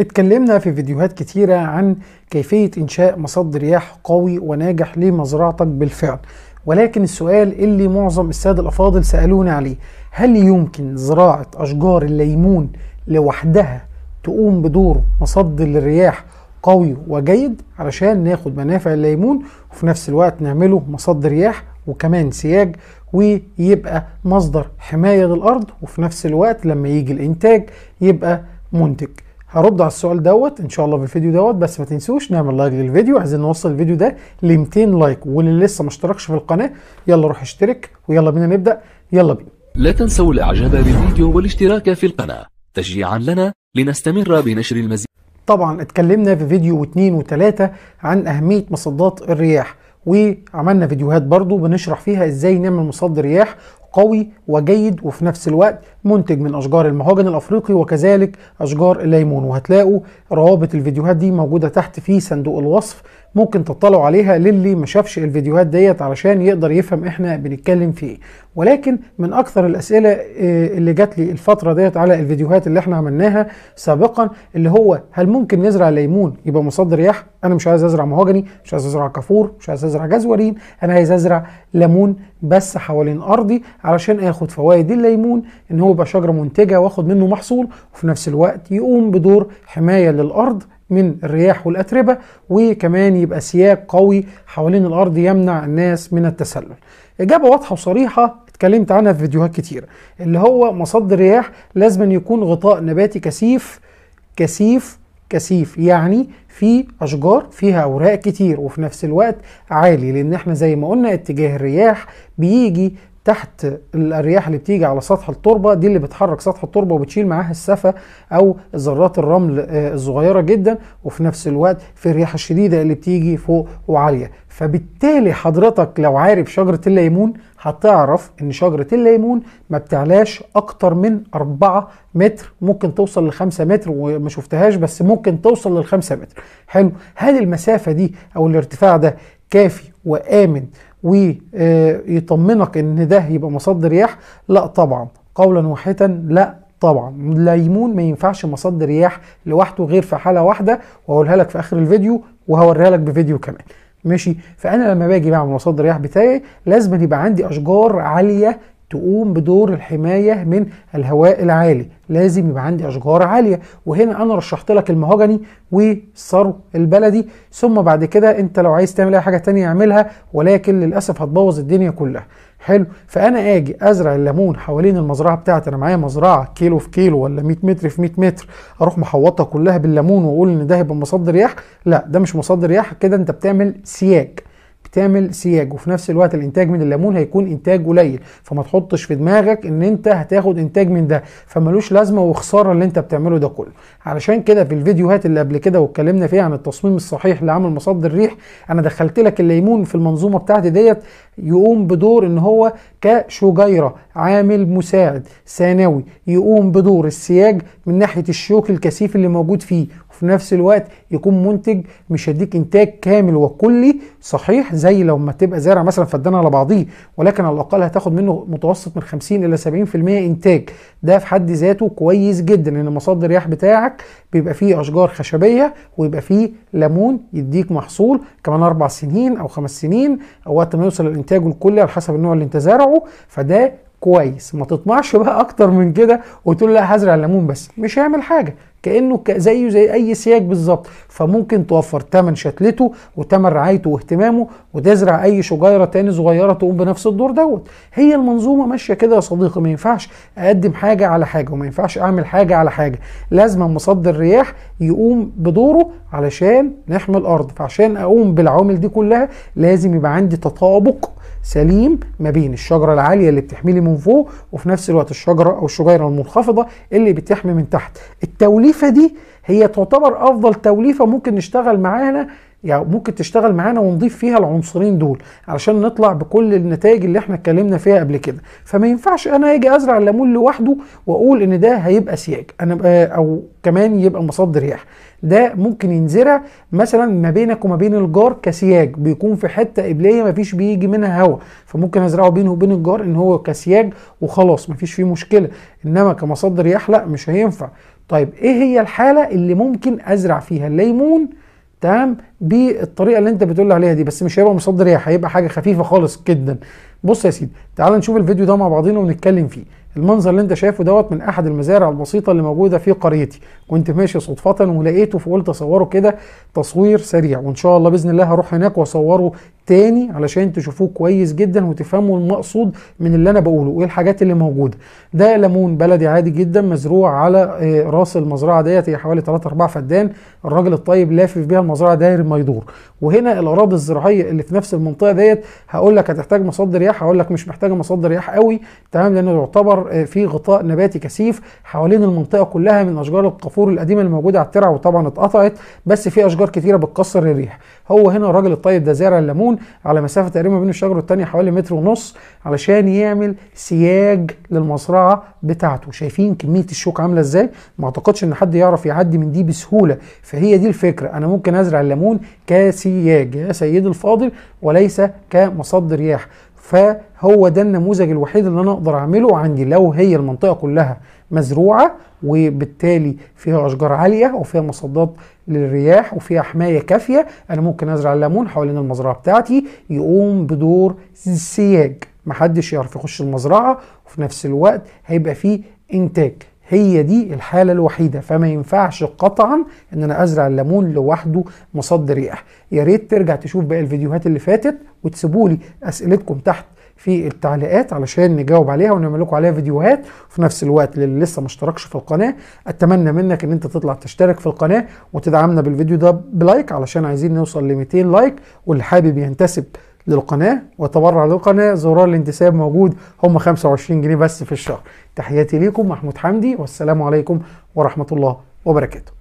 اتكلمنا في فيديوهات كتيرة عن كيفية إنشاء مصد رياح قوي وناجح لمزرعتك بالفعل ولكن السؤال اللي معظم السادة الأفاضل سألوني عليه هل يمكن زراعة أشجار الليمون لوحدها تقوم بدور مصد للرياح قوي وجيد علشان ناخد منافع الليمون وفي نفس الوقت نعمله مصد رياح وكمان سياج ويبقى مصدر حماية للأرض وفي نفس الوقت لما يجي الإنتاج يبقى منتج هرد على السؤال دوت ان شاء الله في الفيديو دوت بس ما تنسوش نعمل لايك للفيديو عايزين نوصل الفيديو ده ل 200 لايك واللي لسه ما اشتركش في القناه يلا روح اشترك ويلا بينا نبدا يلا بينا لا تنسوا الاعجاب بالفيديو والاشتراك في القناه تشجيعا لنا لنستمر بنشر المزيد طبعا اتكلمنا في فيديو واثنين وثلاثة عن أهمية مصدات الرياح وعملنا فيديوهات برضو بنشرح فيها ازاي نعمل مصد رياح قوي وجيد وفي نفس الوقت منتج من أشجار المهاجن الأفريقي وكذلك أشجار الليمون وهتلاقوا روابط الفيديوهات دي موجودة تحت في صندوق الوصف ممكن تطلعوا عليها للي ما شافش الفيديوهات ديت علشان يقدر يفهم احنا بنتكلم في ايه ولكن من اكثر الاسئله آه، اللي جات لي الفتره ديت على الفيديوهات اللي احنا عملناها سابقا اللي هو هل ممكن نزرع ليمون يبقى مصدر رياح انا مش عايز ازرع مهاجني مش عايز ازرع كافور مش عايز ازرع جزورين انا عايز ازرع ليمون بس حوالين ارضي علشان اخد فوائد الليمون ان هو يبقى شجره منتجه واخد منه محصول وفي نفس الوقت يقوم بدور حمايه للارض من الرياح والأتربة وكمان يبقى سياج قوي حوالين الأرض يمنع الناس من التسلل إجابة واضحة وصريحة اتكلمت عنها في فيديوهات كتير اللي هو مصد الرياح لازم يكون غطاء نباتي كثيف كثيف كثيف يعني في اشجار فيها اوراق كتير وفي نفس الوقت عالي لان احنا زي ما قلنا اتجاه الرياح بيجي تحت الرياح اللي بتيجي على سطح التربه دي اللي بتحرك سطح التربه وبتشيل معاها السفه او ذرات الرمل آه، الصغيره جدا وفي نفس الوقت في الرياح الشديده اللي بتيجي فوق وعاليه فبالتالي حضرتك لو عارف شجره الليمون هتعرف ان شجره الليمون ما بتعلاش اكتر من 4 متر ممكن توصل ل 5 متر وما شفتهاش بس ممكن توصل لل 5 متر حلو هل المسافه دي او الارتفاع ده كافي وامن ويطمنك ان ده يبقى مصد رياح لا طبعا قولا واحدا لا طبعا الليمون ما ينفعش مصد رياح لوحده غير في حاله واحده واقولها لك في اخر الفيديو وهوريها لك بفيديو كمان ماشي فانا لما باجي بعمل مصدر رياح بتاعي لازم يبقى عندي اشجار عاليه تقوم بدور الحمايه من الهواء العالي لازم يبقى عندي اشجار عاليه وهنا انا رشحت لك المهجني والصرو البلدي ثم بعد كده انت لو عايز تعمل اي حاجه تانية اعملها ولكن للاسف هتبوظ الدنيا كلها حلو فانا اجي ازرع الليمون حوالين المزرعه بتاعتي انا معايا مزرعه كيلو في كيلو ولا 100 متر في 100 متر اروح محوطها كلها بالليمون واقول ان ده هيبقى مصدر رياح لا ده مش مصدر رياح كده انت بتعمل سياج بتعمل سياج وفي نفس الوقت الانتاج من الليمون هيكون انتاج قليل فما تحطش في دماغك ان انت هتاخد انتاج من ده فملوش لازمه وخساره اللي انت بتعمله ده كله علشان كده في الفيديوهات اللي قبل كده واتكلمنا فيها عن التصميم الصحيح لعمل مصادر الريح انا دخلت لك الليمون في المنظومه بتاعتي ديت يقوم بدور ان هو كشجيره عامل مساعد ثانوي يقوم بدور السياج من ناحيه الشوك الكثيف اللي موجود فيه وفي نفس الوقت يكون منتج مش هيديك انتاج كامل وكلي صحيح زي لو ما تبقى زارع مثلا فدان على بعضيه ولكن على الاقل هتاخد منه متوسط من 50 الى 70% انتاج ده في حد ذاته كويس جدا ان مصدر الرياح بتاعك بيبقى فيه اشجار خشبيه ويبقى فيه ليمون يديك محصول كمان اربع سنين او خمس سنين او وقت ما يوصل الانتاج الكلي على حسب النوع اللي انت زارعه فده كويس ما تطمعش بقى اكتر من كده وتقول لا هزرع الليمون بس مش هيعمل حاجه كانه زيه زي اي سياج بالظبط فممكن توفر ثمن شتلته وثمن رعايته واهتمامه وتزرع اي شجيره تاني صغيره تقوم بنفس الدور دوت هي المنظومه ماشيه كده يا صديقي ما ينفعش اقدم حاجه على حاجه وما ينفعش اعمل حاجه على حاجه لازم مصدر الرياح يقوم بدوره علشان نحمي الارض فعشان اقوم بالعوامل دي كلها لازم يبقى عندي تطابق سليم ما بين الشجره العاليه اللي بتحميلي من فوق وفي نفس الوقت الشجره او الشجيره المنخفضه اللي بتحمي من تحت التوليف التوليفه دي هي تعتبر افضل توليفه ممكن نشتغل معانا يعني ممكن تشتغل معانا ونضيف فيها العنصرين دول علشان نطلع بكل النتائج اللي احنا اتكلمنا فيها قبل كده فما ينفعش انا اجي ازرع الليمون لوحده واقول ان ده هيبقى سياج انا او كمان يبقى مصدر رياح ده ممكن ينزرع مثلا ما بينك وما بين الجار كسياج بيكون في حته قبليه ما فيش بيجي منها هواء فممكن ازرعه بينه وبين الجار ان هو كسياج وخلاص ما فيش فيه مشكله انما كمصدر رياح لا مش هينفع طيب ايه هي الحاله اللي ممكن ازرع فيها الليمون تمام بالطريقه اللي انت بتقول عليها دي بس مش هيبقى مصاد رياح هيبقى حاجه خفيفه خالص جدا بص يا سيدي تعال نشوف الفيديو ده مع بعضينا ونتكلم فيه المنظر اللي انت شايفه دوت من احد المزارع البسيطه اللي موجوده في قريتي كنت ماشي صدفه ولقيته فقلت اصوره كده تصوير سريع وان شاء الله باذن الله هروح هناك واصوره تاني علشان تشوفوه كويس جدا وتفهموا المقصود من اللي انا بقوله وايه الحاجات اللي موجوده ده ليمون بلدي عادي جدا مزروع على آه، راس المزرعه ديت هي حوالي 3 4 فدان الراجل الطيب لافف بيها المزرعه داير ما يدور وهنا الاراضي الزراعيه اللي في نفس المنطقه ديت هقول لك هتحتاج مصدر رياح هقول لك مش محتاجه مصدر رياح قوي تمام لانه يعتبر آه، في غطاء نباتي كثيف حوالين المنطقه كلها من اشجار القفص العصافور القديمه اللي موجوده على الترع وطبعا اتقطعت بس في اشجار كتيره بتكسر الريح هو هنا الراجل الطيب ده زارع الليمون على مسافه تقريبا بين الشجره والتانيه حوالي متر ونص علشان يعمل سياج للمزرعه بتاعته شايفين كميه الشوك عامله ازاي ما اعتقدش ان حد يعرف يعدي من دي بسهوله فهي دي الفكره انا ممكن ازرع الليمون كسياج يا سيدي الفاضل وليس كمصد رياح فهو ده النموذج الوحيد اللي انا اقدر اعمله عندي لو هي المنطقه كلها مزروعه وبالتالي فيها اشجار عاليه وفيها مصدات للرياح وفيها حمايه كافيه انا ممكن ازرع الليمون حوالين المزرعه بتاعتي يقوم بدور السياج محدش يعرف يخش المزرعه وفي نفس الوقت هيبقى فيه انتاج هي دي الحالة الوحيدة فما ينفعش قطعا ان انا ازرع الليمون لوحده مصد رياح يا ريت ترجع تشوف باقي الفيديوهات اللي فاتت وتسيبوا لي اسئلتكم تحت في التعليقات علشان نجاوب عليها ونعمل لكم عليها فيديوهات وفي نفس الوقت للي لسه ما اشتركش في القناه اتمنى منك ان انت تطلع تشترك في القناه وتدعمنا بالفيديو ده بلايك علشان عايزين نوصل ل 200 لايك واللي حابب ينتسب للقناة وتبرع للقناة زرار الانتساب موجود هم 25 جنيه بس في الشهر تحياتي ليكم محمود حمدي والسلام عليكم ورحمة الله وبركاته